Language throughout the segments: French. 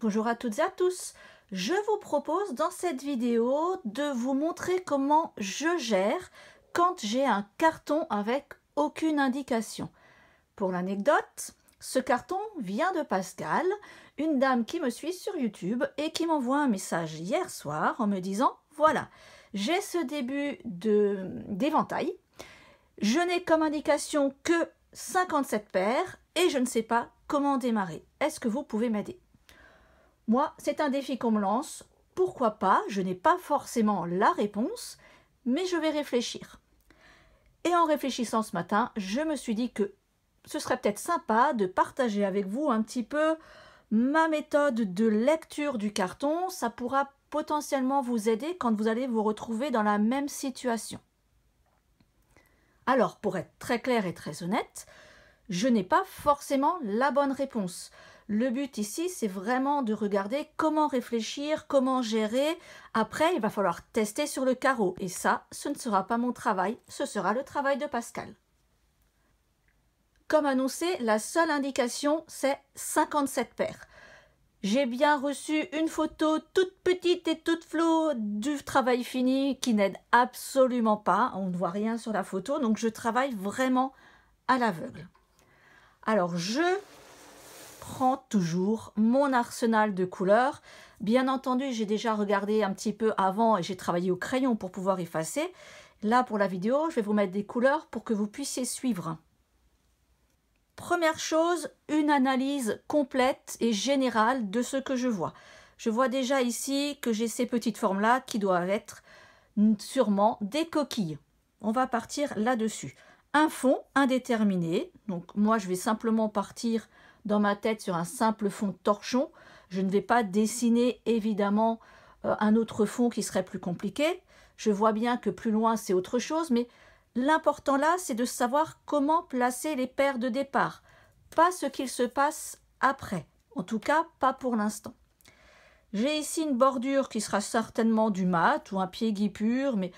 Bonjour à toutes et à tous. Je vous propose dans cette vidéo de vous montrer comment je gère quand j'ai un carton avec aucune indication. Pour l'anecdote, ce carton vient de Pascal, une dame qui me suit sur YouTube et qui m'envoie un message hier soir en me disant voilà, j'ai ce début d'éventail, je n'ai comme indication que 57 paires et je ne sais pas comment démarrer. Est-ce que vous pouvez m'aider moi, c'est un défi qu'on me lance. Pourquoi pas Je n'ai pas forcément la réponse, mais je vais réfléchir. Et en réfléchissant ce matin, je me suis dit que ce serait peut-être sympa de partager avec vous un petit peu ma méthode de lecture du carton. Ça pourra potentiellement vous aider quand vous allez vous retrouver dans la même situation. Alors, pour être très clair et très honnête, je n'ai pas forcément la bonne réponse. Le but ici, c'est vraiment de regarder comment réfléchir, comment gérer. Après, il va falloir tester sur le carreau. Et ça, ce ne sera pas mon travail, ce sera le travail de Pascal. Comme annoncé, la seule indication, c'est 57 paires. J'ai bien reçu une photo toute petite et toute floue du travail fini qui n'aide absolument pas. On ne voit rien sur la photo, donc je travaille vraiment à l'aveugle. Alors, je Prends toujours mon arsenal de couleurs. Bien entendu, j'ai déjà regardé un petit peu avant et j'ai travaillé au crayon pour pouvoir effacer. Là, pour la vidéo, je vais vous mettre des couleurs pour que vous puissiez suivre. Première chose, une analyse complète et générale de ce que je vois. Je vois déjà ici que j'ai ces petites formes-là qui doivent être sûrement des coquilles. On va partir là-dessus. Un fond indéterminé, donc moi je vais simplement partir dans ma tête sur un simple fond de torchon. Je ne vais pas dessiner évidemment euh, un autre fond qui serait plus compliqué. Je vois bien que plus loin c'est autre chose, mais l'important là c'est de savoir comment placer les paires de départ, pas ce qu'il se passe après, en tout cas pas pour l'instant. J'ai ici une bordure qui sera certainement du mat ou un pied guipure mais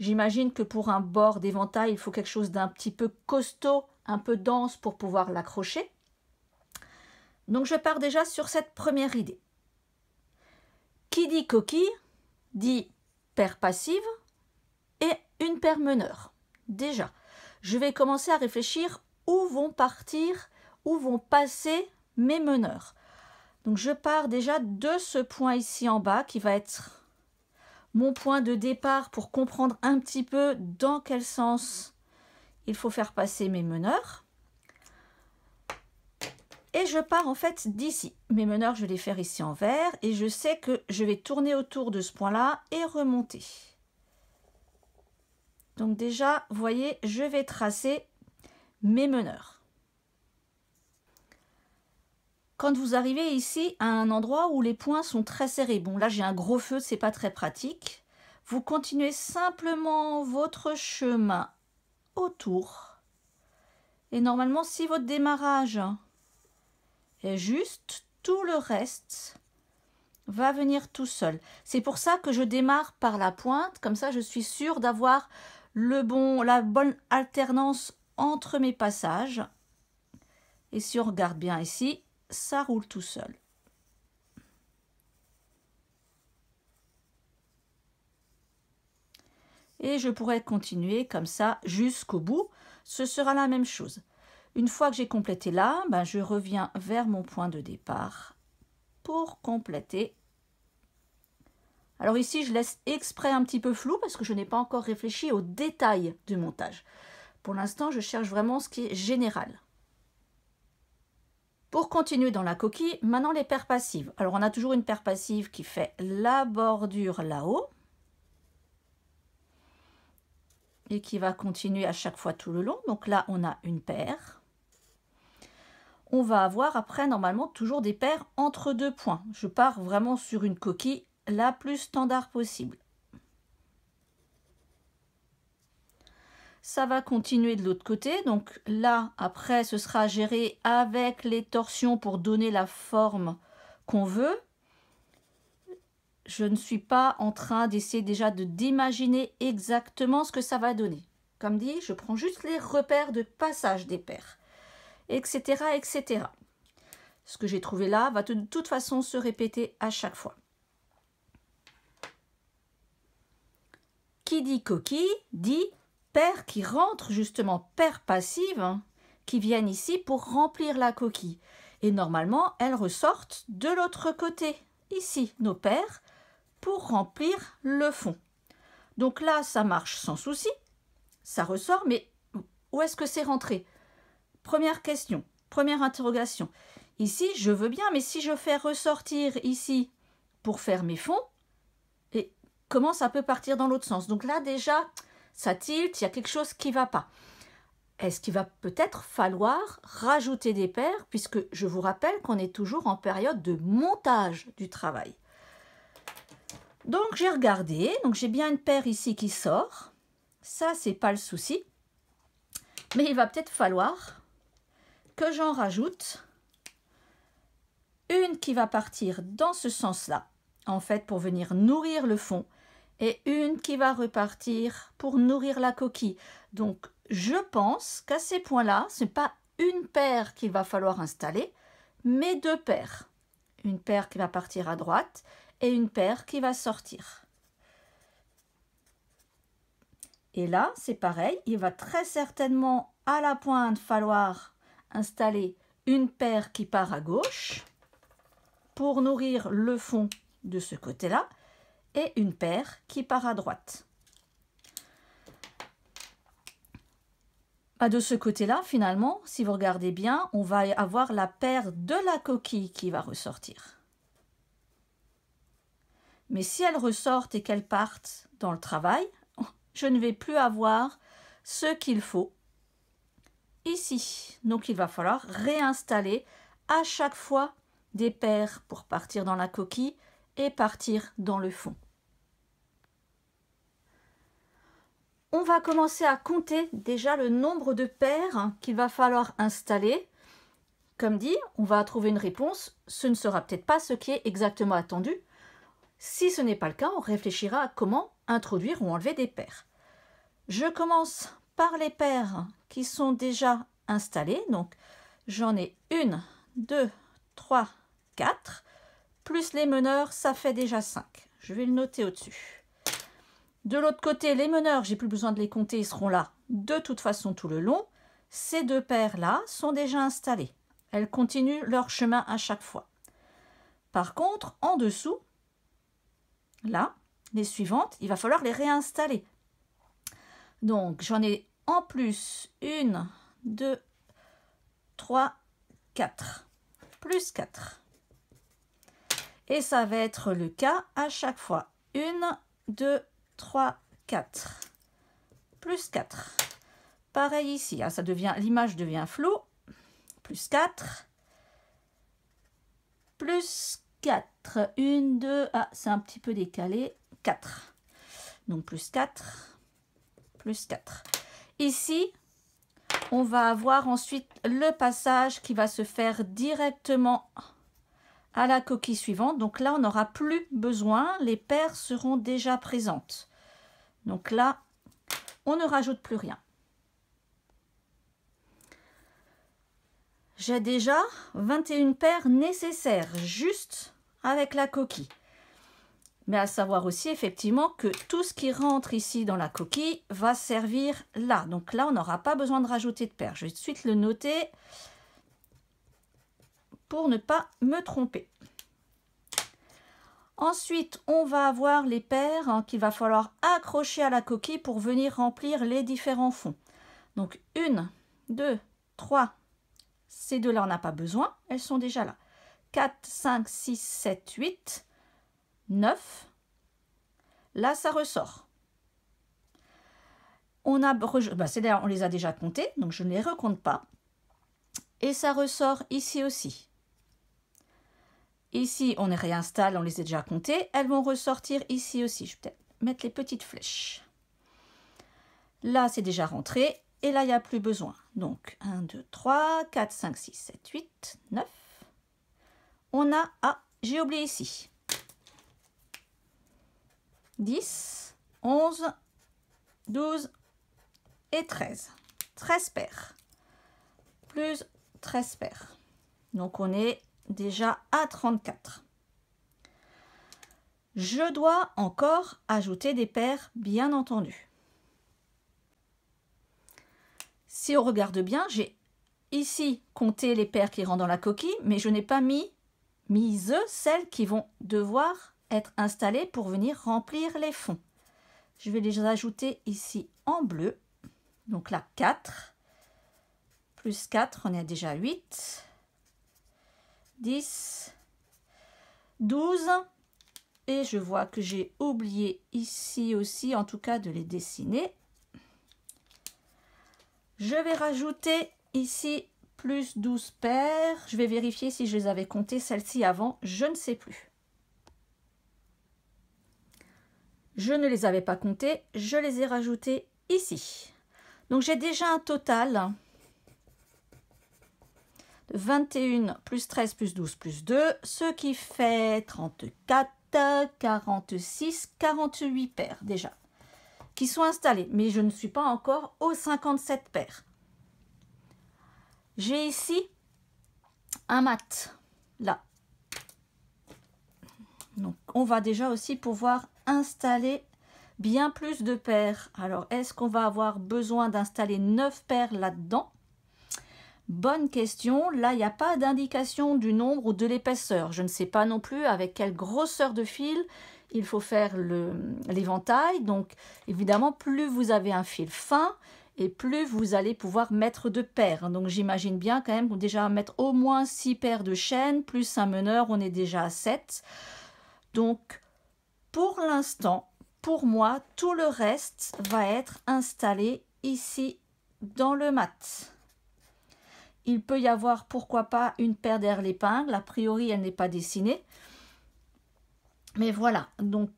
j'imagine que pour un bord d'éventail, il faut quelque chose d'un petit peu costaud, un peu dense pour pouvoir l'accrocher. Donc je pars déjà sur cette première idée. Qui dit coquille dit paire passive et une paire meneur. Déjà, je vais commencer à réfléchir où vont partir, où vont passer mes meneurs. Donc je pars déjà de ce point ici en bas qui va être mon point de départ pour comprendre un petit peu dans quel sens il faut faire passer mes meneurs. Et je pars en fait d'ici. Mes meneurs, je vais les faire ici en vert et je sais que je vais tourner autour de ce point-là et remonter. Donc déjà, vous voyez, je vais tracer mes meneurs. Quand vous arrivez ici à un endroit où les points sont très serrés, bon là j'ai un gros feu, c'est pas très pratique, vous continuez simplement votre chemin autour. Et normalement, si votre démarrage hein, juste, tout le reste va venir tout seul. C'est pour ça que je démarre par la pointe, comme ça je suis sûre d'avoir le bon, la bonne alternance entre mes passages. Et si on regarde bien ici, ça roule tout seul. Et je pourrais continuer comme ça jusqu'au bout. Ce sera la même chose. Une fois que j'ai complété là, ben je reviens vers mon point de départ pour compléter. Alors ici, je laisse exprès un petit peu flou parce que je n'ai pas encore réfléchi aux détails du montage. Pour l'instant, je cherche vraiment ce qui est général. Pour continuer dans la coquille, maintenant les paires passives. Alors on a toujours une paire passive qui fait la bordure là-haut et qui va continuer à chaque fois tout le long. Donc là, on a une paire on va avoir après normalement toujours des paires entre deux points. Je pars vraiment sur une coquille la plus standard possible. Ça va continuer de l'autre côté, donc là après ce sera géré avec les torsions pour donner la forme qu'on veut. Je ne suis pas en train d'essayer déjà de d'imaginer exactement ce que ça va donner. Comme dit, je prends juste les repères de passage des paires etc. etc. Ce que j'ai trouvé là va de toute façon se répéter à chaque fois. Qui dit coquille dit père qui rentre, justement père passive, hein, qui viennent ici pour remplir la coquille. Et normalement, elles ressortent de l'autre côté, ici, nos pères, pour remplir le fond. Donc là, ça marche sans souci, ça ressort, mais où est-ce que c'est rentré Première question, première interrogation. Ici, je veux bien, mais si je fais ressortir ici pour faire mes fonds, et comment ça peut partir dans l'autre sens Donc là, déjà, ça tilte, il y a quelque chose qui ne va pas. Est-ce qu'il va peut-être falloir rajouter des paires, puisque je vous rappelle qu'on est toujours en période de montage du travail donc j'ai regardé, donc j'ai bien une paire ici qui sort. Ça, c'est pas le souci. Mais il va peut-être falloir que j'en rajoute une qui va partir dans ce sens-là, en fait, pour venir nourrir le fond, et une qui va repartir pour nourrir la coquille. Donc, je pense qu'à ces points-là, c'est pas une paire qu'il va falloir installer, mais deux paires. Une paire qui va partir à droite et une paire qui va sortir. Et là, c'est pareil, il va très certainement à la pointe falloir installer une paire qui part à gauche pour nourrir le fond de ce côté-là et une paire qui part à droite. Bah, de ce côté-là, finalement, si vous regardez bien, on va avoir la paire de la coquille qui va ressortir. Mais si elle ressort et qu'elle partent dans le travail, je ne vais plus avoir ce qu'il faut ici. Donc il va falloir réinstaller à chaque fois des paires pour partir dans la coquille et partir dans le fond. On va commencer à compter déjà le nombre de paires qu'il va falloir installer. Comme dit, on va trouver une réponse. Ce ne sera peut-être pas ce qui est exactement attendu. Si ce n'est pas le cas, on réfléchira à comment introduire ou enlever des paires. Je commence par les paires qui sont déjà installés Donc, j'en ai une, deux, trois, quatre. Plus les meneurs, ça fait déjà cinq. Je vais le noter au-dessus. De l'autre côté, les meneurs, j'ai plus besoin de les compter, ils seront là de toute façon tout le long. Ces deux paires-là sont déjà installées. Elles continuent leur chemin à chaque fois. Par contre, en dessous, là, les suivantes, il va falloir les réinstaller. Donc, j'en ai en plus 1, 2, 3, 4. Plus 4. Et ça va être le cas à chaque fois. 1, 2, 3, 4. Plus 4. Pareil ici, hein, ça devient, l'image devient flou Plus 4. Plus 4. 1, 2, ah, c'est un petit peu décalé. 4. Donc plus 4. Plus 4. Ici, on va avoir ensuite le passage qui va se faire directement à la coquille suivante. Donc là, on n'aura plus besoin, les paires seront déjà présentes. Donc là, on ne rajoute plus rien. J'ai déjà 21 paires nécessaires, juste avec la coquille mais à savoir aussi effectivement que tout ce qui rentre ici dans la coquille va servir là. Donc là, on n'aura pas besoin de rajouter de paire. Je vais tout de suite le noter pour ne pas me tromper. Ensuite, on va avoir les paires hein, qu'il va falloir accrocher à la coquille pour venir remplir les différents fonds. Donc une, deux, trois, ces deux-là, on n'a pas besoin, elles sont déjà là. 4, 5, 6, 7, 8. 9. Là, ça ressort. On, a, ben, on les a déjà comptés, donc je ne les recompte pas. Et ça ressort ici aussi. Ici, on les réinstalle, on les a déjà comptés, Elles vont ressortir ici aussi. Je vais peut-être mettre les petites flèches. Là, c'est déjà rentré. Et là, il n'y a plus besoin. Donc, 1, 2, 3, 4, 5, 6, 7, 8, 9. On a... Ah, j'ai oublié ici. 10, 11, 12 et 13. 13 paires. Plus 13 paires. Donc on est déjà à 34. Je dois encore ajouter des paires, bien entendu. Si on regarde bien, j'ai ici compté les paires qui rentrent dans la coquille, mais je n'ai pas mis mise celles qui vont devoir être pour venir remplir les fonds. Je vais les ajouter ici en bleu. Donc là, 4. Plus 4, on est déjà 8. 10. 12. Et je vois que j'ai oublié ici aussi, en tout cas, de les dessiner. Je vais rajouter ici plus 12 paires. Je vais vérifier si je les avais compté celle ci avant. Je ne sais plus. Je ne les avais pas comptés, je les ai rajoutés ici. Donc j'ai déjà un total de 21 plus 13 plus 12 plus 2, ce qui fait 34, 46, 48 paires déjà qui sont installées. Mais je ne suis pas encore aux 57 paires. J'ai ici un mat, là. Donc on va déjà aussi pouvoir installer bien plus de paires. Alors, est-ce qu'on va avoir besoin d'installer 9 paires là-dedans Bonne question. Là, il n'y a pas d'indication du nombre ou de l'épaisseur. Je ne sais pas non plus avec quelle grosseur de fil il faut faire l'éventail. Donc, évidemment, plus vous avez un fil fin et plus vous allez pouvoir mettre de paires. Donc, j'imagine bien quand même déjà mettre au moins 6 paires de chaînes, plus un meneur, on est déjà à 7. Donc, pour l'instant, pour moi, tout le reste va être installé ici dans le mat. Il peut y avoir, pourquoi pas, une paire d'air l'épingle. A priori, elle n'est pas dessinée. Mais voilà, donc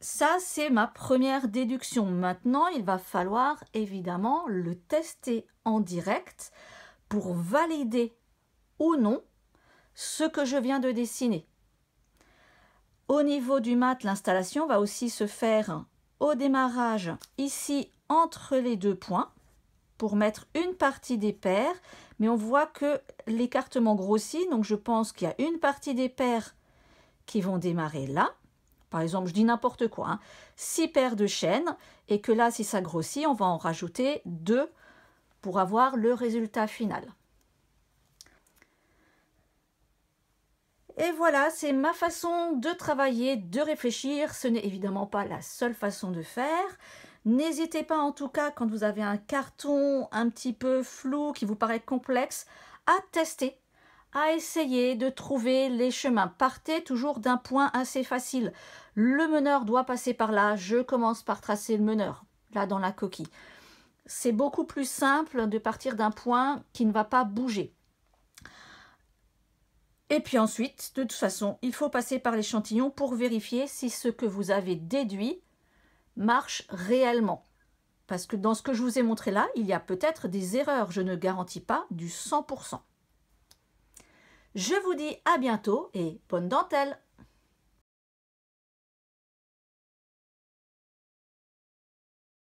ça, c'est ma première déduction. Maintenant, il va falloir évidemment le tester en direct pour valider ou non ce que je viens de dessiner. Au niveau du mat, l'installation va aussi se faire au démarrage, ici entre les deux points, pour mettre une partie des paires, mais on voit que l'écartement grossit, donc je pense qu'il y a une partie des paires qui vont démarrer là. Par exemple, je dis n'importe quoi, 6 hein. paires de chaînes, et que là, si ça grossit, on va en rajouter 2 pour avoir le résultat final. Et voilà, c'est ma façon de travailler, de réfléchir. Ce n'est évidemment pas la seule façon de faire. N'hésitez pas en tout cas quand vous avez un carton un petit peu flou qui vous paraît complexe à tester, à essayer de trouver les chemins. Partez toujours d'un point assez facile. Le meneur doit passer par là. Je commence par tracer le meneur, là dans la coquille. C'est beaucoup plus simple de partir d'un point qui ne va pas bouger. Et puis ensuite, de toute façon, il faut passer par l'échantillon pour vérifier si ce que vous avez déduit marche réellement. Parce que dans ce que je vous ai montré là, il y a peut-être des erreurs. Je ne garantis pas du 100%. Je vous dis à bientôt et bonne dentelle